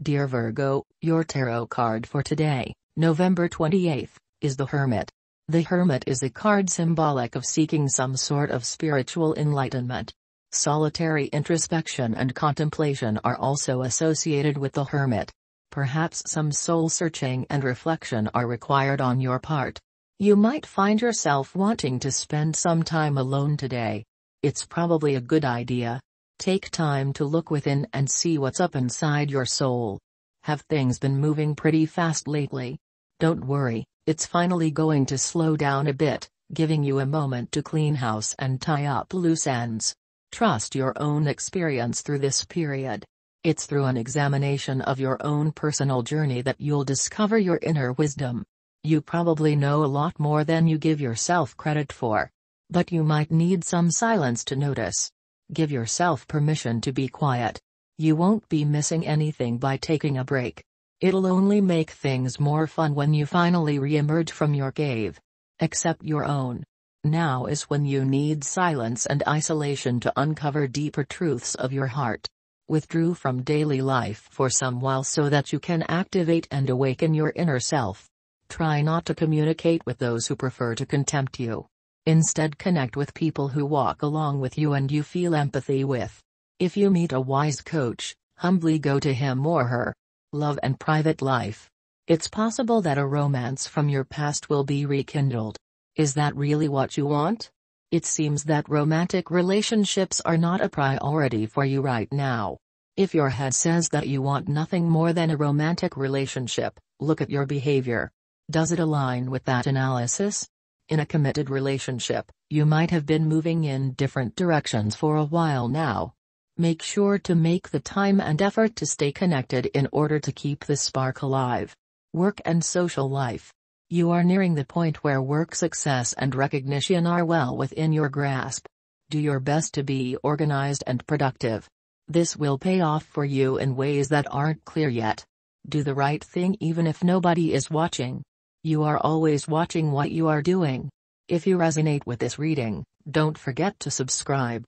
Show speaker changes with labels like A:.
A: Dear Virgo, your tarot card for today, November 28th, is the Hermit. The Hermit is a card symbolic of seeking some sort of spiritual enlightenment. Solitary introspection and contemplation are also associated with the Hermit. Perhaps some soul searching and reflection are required on your part. You might find yourself wanting to spend some time alone today. It's probably a good idea, Take time to look within and see what's up inside your soul. Have things been moving pretty fast lately? Don't worry, it's finally going to slow down a bit, giving you a moment to clean house and tie up loose ends. Trust your own experience through this period. It's through an examination of your own personal journey that you'll discover your inner wisdom. You probably know a lot more than you give yourself credit for. But you might need some silence to notice. Give yourself permission to be quiet. You won't be missing anything by taking a break. It'll only make things more fun when you finally re-emerge from your cave. Except your own. Now is when you need silence and isolation to uncover deeper truths of your heart. Withdrew from daily life for some while so that you can activate and awaken your inner self. Try not to communicate with those who prefer to contempt you. Instead connect with people who walk along with you and you feel empathy with. If you meet a wise coach, humbly go to him or her. Love and private life. It's possible that a romance from your past will be rekindled. Is that really what you want? It seems that romantic relationships are not a priority for you right now. If your head says that you want nothing more than a romantic relationship, look at your behavior. Does it align with that analysis? In a committed relationship, you might have been moving in different directions for a while now. Make sure to make the time and effort to stay connected in order to keep the spark alive. Work and social life. You are nearing the point where work success and recognition are well within your grasp. Do your best to be organized and productive. This will pay off for you in ways that aren't clear yet. Do the right thing even if nobody is watching. You are always watching what you are doing. If you resonate with this reading, don't forget to subscribe.